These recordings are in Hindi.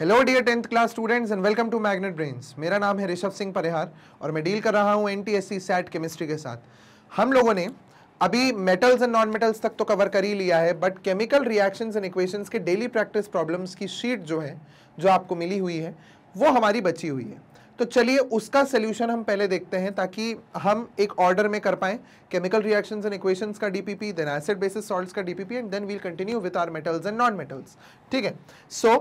hello dear tenth class students and welcome to Magnet Brains मेरा नाम है ऋषभ सिंह परिहार और मैं डील कर रहा हूँ एन टी सैट केमिस्ट्री के साथ हम लोगों ने अभी मेटल्स एंड नॉन मेटल्स तक तो कवर कर ही लिया है but chemical reactions and equations के डेली प्रैक्टिस प्रॉब्लम्स की शीट जो है जो आपको मिली हुई है वो हमारी बची हुई है तो चलिए उसका सोल्यूशन हम पहले देखते हैं ताकि हम एक ऑर्डर में कर पाएँ केमिकल रिएक्शंस एंड इक्वेशंस का DPP then acid bases salts का DPP and then we'll continue with our metals and non metals ठीक है सो so,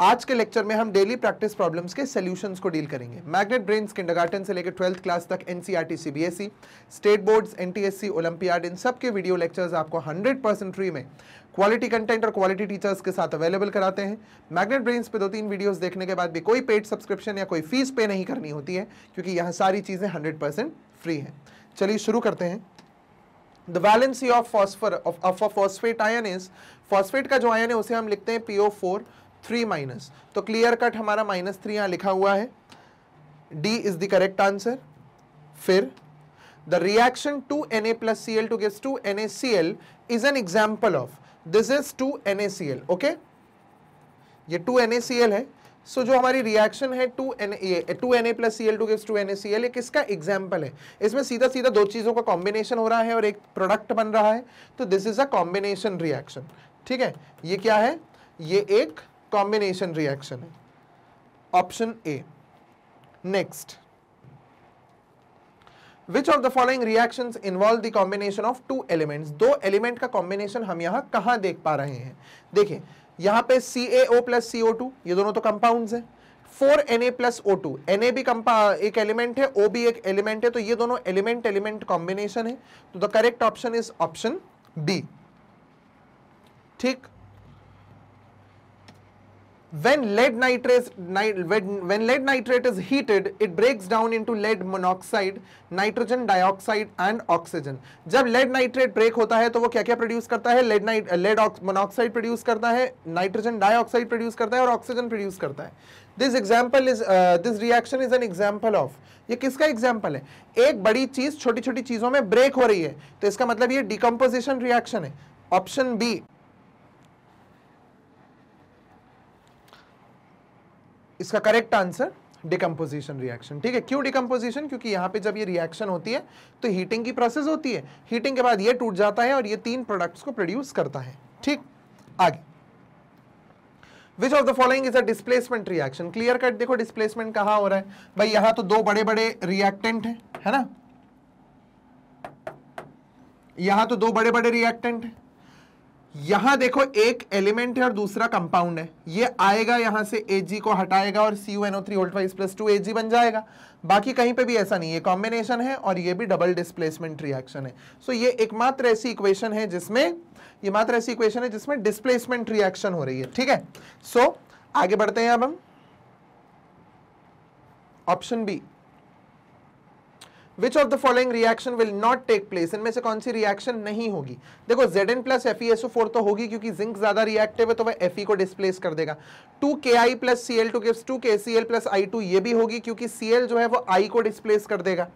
आज के लेक्चर में हम डेली प्रैक्टिस प्रॉब्लम्स के सॉल्यूशंस को डील करेंगे मैग्नेट ब्रेन किंडरगार्टन से लेकर ट्वेल्थ क्लास तक NCERT CBSE state boards NTSC olympiad इन सब के वीडियो लेक्चर्स आपको 100 परसेंट फ्री में क्वालिटी कंटेंट और क्वालिटी टीचर्स के साथ अवेलेबल कराते हैं मैग्नेट ब्रेन्स पे दो तीन वीडियो देखने के बाद भी कोई पेड सब्सक्रिप्शन या कोई फीस पे नहीं करनी होती है क्योंकि यहाँ सारी चीज़ें हंड्रेड फ्री हैं चलिए शुरू करते हैं the valency of phosphor of phosphate ion is phosphate का जो आयन है उसे हम लिखते हैं पी फोर थ्री माइनस तो क्लियर कट हमारा माइनस थ्री यहाँ लिखा हुआ है D is the correct answer फिर the reaction two N A plus C L two gives two N A C L is an example of this is two N A C L okay ये to N A C L है सो so, जो हमारी रिएक्शन है two N A two N A plus C L two gives two N A C L एक इसका एग्जाम्पल है इसमें सीधा सीधा दो चीज़ों का कॉम्बिनेशन हो रहा है और एक प्रोडक्ट बन रहा है तो this is a combination reaction ठीक है ये क्या है ये एक कॉम्बिनेशन रिएक्शन है option A next which of the following reaction involve the combination of two elements दो एलिमेंट का कॉम्बिनेशन हम यहां कहाँ देख पा रहे हैं देखिए यहां पे सी ए ओ प्लस सी ओ टू ये दोनों तो कंपाउंड है four N A plus O two N A भी एक एलिमेंट है ओ भी एक एलिमेंट है तो ये दोनों एलिमेंट एलिमेंट कॉम्बिनेशन है तो the correct option is option B ठीक when lead nitrate when lead nitrate is heated it breaks down into lead monoxide nitrogen dioxide and oxygen jab lead nitrate break hota hai to wo kya kya produce karta hai lead night lead monoxide produce karta hai nitrogen dioxide produce karta hai aur oxygen produce karta hai this example is uh, this reaction is an example of ये किसका एग्जाम्पल है एक बड़ी चीज छोटी छोटी चीजों में ब्रेक हो रही है तो इसका मतलब ये डिकम्पोजिशन रिएक्शन है ऑप्शन बी इसका करेक्ट आंसर डिकम्पोजिशन रिएक्शन ठीक है क्यों डिकम्पोजिशन क्योंकि यहाँ पे जब ये रिएक्शन होती है तो हीटिंग की प्रोसेस होती है हीटिंग के बाद ये टूट जाता है और ये तीन प्रोडक्ट्स को प्रोड्यूस करता है ठीक आगे which of the following is a displacement reaction clear cut देखो डिस्प्लेसमेंट कहाँ हो रहा है भाई यहाँ तो दो बड़े बड़े रिएक्टेंट है, है ना यहाँ तो दो बड़े बड़े रिएक्टेंट है यहां देखो एक एलिमेंट है और दूसरा कंपाउंड है ये आएगा यहां से एजी को हटाएगा और C U N O three plus two A G बन जाएगा बाकी कहीं पे भी ऐसा नहीं है कॉम्बिनेशन है और ये भी डबल डिस्प्लेसमेंट रिएक्शन है सो so ये एकमात्र ऐसी इक्वेशन है जिसमें ये मात्र ऐसी इक्वेशन है जिसमें डिस्प्लेसमेंट रिएक्शन हो रही है ठीक है सो so, आगे बढ़ते हैं अब हम option B which of the following reaction will not take place इनमें से कौन सी रिएक्शन नहीं होगी देखो Z N plus F E S O four तो होगी क्योंकि जिंक ज्यादा रिएक्टिव है तो वह एफ ई को डिस्प्लेस कर देगा two K I plus C L two gives two K C L plus I two ये भी होगी क्योंकि सी एल जो है वो आई को डिस्प्लेस कर देगा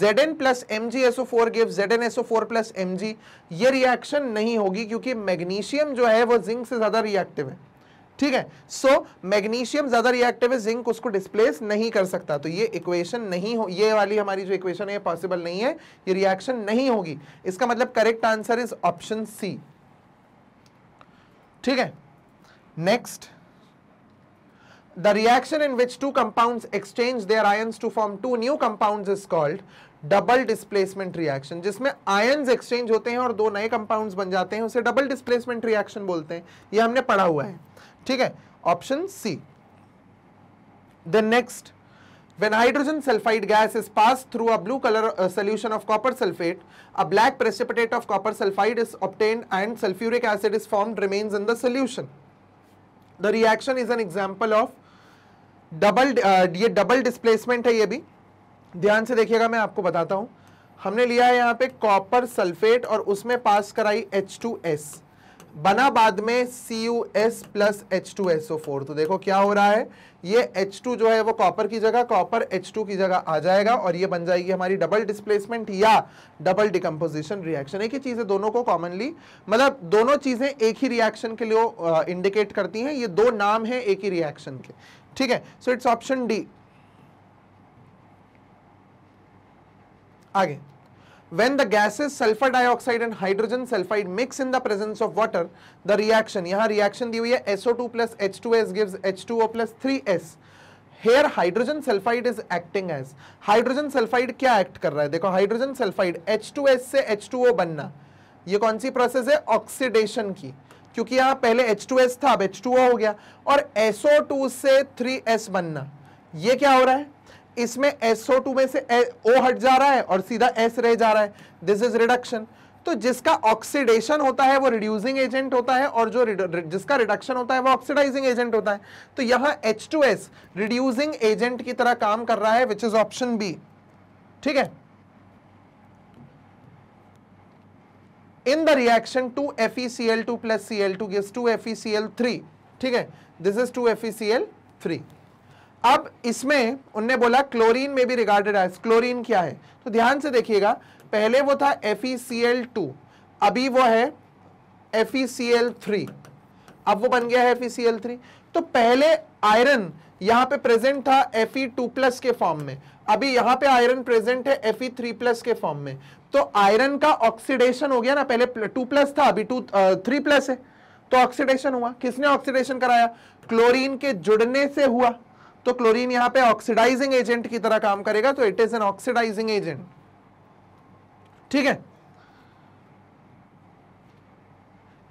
Z N plus M G S O four give Z N S O four plus M G ये रिएक्शन नहीं होगी क्योंकि मैग्नीशियम जो है वो जिंक से ज्यादा रिएक्टिव है ठीक है सो मैग्नीशियम ज्यादा रिएक्टिव है जिंक उसको डिस्प्लेस नहीं कर सकता तो ये इक्वेशन नहीं हो ये वाली हमारी जो इक्वेशन है पॉसिबल नहीं है ये रिएक्शन नहीं होगी इसका मतलब correct answer is option C ठीक है next the reaction in which two compound exchange their ion to form two new compound is called double displacement reaction जिसमें आयन्स एक्सचेंज होते हैं और दो नए कंपाउंड बन जाते हैं उसे डबल डिस्प्लेसमेंट रिएक्शन बोलते हैं ये हमने पढ़ा हुआ है ठीक है option C then next when hydrogen sulphide gas is pass through a blue colour solution of copper sulphate a black precipitate of copper sulphide is obtain and sulphuric acid is form remains in the solution the reaction is an example of double ये डबल डिस्प्लेसमेंट है ये भी ध्यान से देखिएगा मैं आपको बताता हूं हमने लिया है यहां पे कॉपर सल्फेट और उसमें पास कराई H2S बना बाद में C U S plus H two S O four तो देखो क्या हो रहा है ये एच टू जो है वो कॉपर की जगह कॉपर एच टू की जगह आ जाएगा और ये बन जाएगी हमारी डबल डिस्प्लेसमेंट या डबल डिकम्पोजिशन रिएक्शन एक ही चीज़ है दोनों को कॉमनली मतलब दोनों चीज़ें एक ही रिएक्शन के लिए इंडिकेट करती हैं ये दो नाम है एक ही रिएक्शन के ठीक है सो इट्स ऑप्शन डी आगे when the gases sulfur dioxide and hydrogen sulfide mix in the presence of water the reaction yahan reaction di hui hai SO2 plus H2S gives H2O plus 3S here hydrogen sulfide is acting as hydrogen sulfide kya act kar raha hai dekho hydrogen sulfide H2S se H2O banna ye kaun si process hai oxidation ki क्योंकि यहाँ पहले H2S था अब H2O हो गया और SO2 से 3S बनना ये क्या हो रहा है इसमें SO2 में से O हट जा रहा है और सीधा S रह जा रहा है दिस इज रिडक्शन तो जिसका ऑक्सीडेशन होता है वो रिड्यूसिंग एजेंट होता है और जो जिसका रिडक्शन होता है वो ऑक्सीडाइजिंग एजेंट होता है तो यहाँ H2S रिड्यूसिंग एजेंट की तरह काम कर रहा है विच इज ऑप्शन बी ठीक है in the reaction two F E C L two plus C L two gives two F E C L three ठीक है this is two F E C L three अब इसमें उनने बोला क्लोरीन में भी रिगार्डेड एज क्लोरीन क्या है तो ध्यान से देखिएगा पहले वो था एफ e अभी वो है एफ e अब वो बन गया है एफ e तो पहले आयरन यहां पे प्रेजेंट था एफ प्लस के फॉर्म में अभी यहां पे आयरन प्रेजेंट है एफ प्लस के फॉर्म में तो आयरन का ऑक्सीडेशन हो गया ना पहले टू प्लस था अभी टू थ्री प्लस है तो ऑक्सीडेशन हुआ किसने ऑक्सीडेशन कराया क्लोरीन के जुड़ने से हुआ तो क्लोरीन यहां पे ऑक्सीडाइजिंग एजेंट की तरह काम करेगा तो it is an oxidising agent ठीक है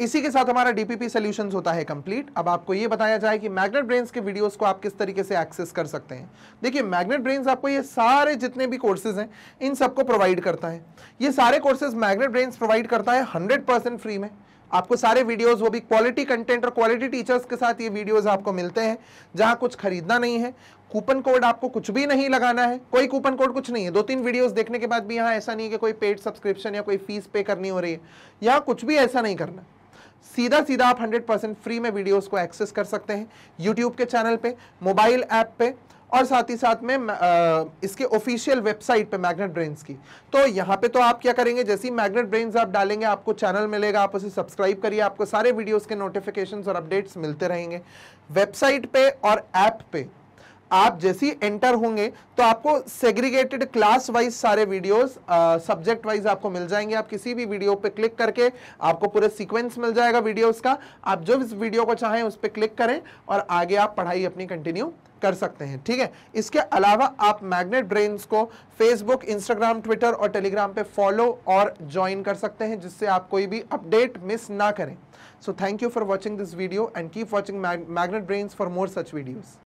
इसी के साथ हमारा डीपीपी सोल्यूशन होता है कंप्लीट अब आपको यह बताया जाए कि मैग्नेट ब्रेन्स के वीडियोस को आप किस तरीके से एक्सेस कर सकते हैं देखिए मैग्नेट ब्रेन्स आपको ये सारे जितने भी कोर्सेज हैं इन सबको प्रोवाइड करता है ये सारे कोर्सेज मैग्नेट ब्रेन्स प्रोवाइड करता है हंड्रेड परसेंट फ्री में आपको सारे वीडियोस वो भी क्वालिटी कंटेंट और क्वालिटी टीचर्स के साथ ये वीडियोस आपको मिलते हैं जहां कुछ खरीदना नहीं है कूपन कोड आपको कुछ भी नहीं लगाना है कोई कूपन कोड कुछ नहीं है दो तीन वीडियोस देखने के बाद भी यहाँ ऐसा नहीं है कि कोई पेड सब्सक्रिप्शन या कोई फीस पे करनी हो रही है यहाँ कुछ भी ऐसा नहीं करना सीधा सीधा आप हंड्रेड परसेंट फ्री में वीडियोस को एक्सेस कर सकते हैं यूट्यूब के चैनल पे मोबाइल ऐप पे और साथ ही साथ में इसके ऑफिशियल वेबसाइट पे मैग्नेट ब्रेन्स की तो यहाँ पे तो आप क्या करेंगे जैसे ही मैग्नेट ब्रेन्स आप डालेंगे आपको चैनल मिलेगा आप उसे सब्सक्राइब करिए आपको सारे वीडियोस के नोटिफिकेशंस और अपडेट्स मिलते रहेंगे वेबसाइट पे और ऐप पे आप जैसे एंटर होंगे तो आपको सेग्रीगेटेड क्लास वाइज सारे वीडियोस सब्जेक्ट वाइज आपको मिल जाएंगे आप किसी भी वीडियो पे क्लिक करके आपको पूरे सीक्वेंस मिल जाएगा वीडियोस का आप जो इस वीडियो को चाहें उस पर क्लिक करें और आगे आप पढ़ाई अपनी कंटिन्यू कर सकते हैं ठीक है इसके अलावा आप मैग्नेट ब्रेन्स को फेसबुक इंस्टाग्राम ट्विटर और टेलीग्राम पे फॉलो और ज्वाइन कर सकते हैं जिससे आप कोई भी अपडेट मिस ना करें so thank you for watching this video and keep watching Magnet Brains for more such videos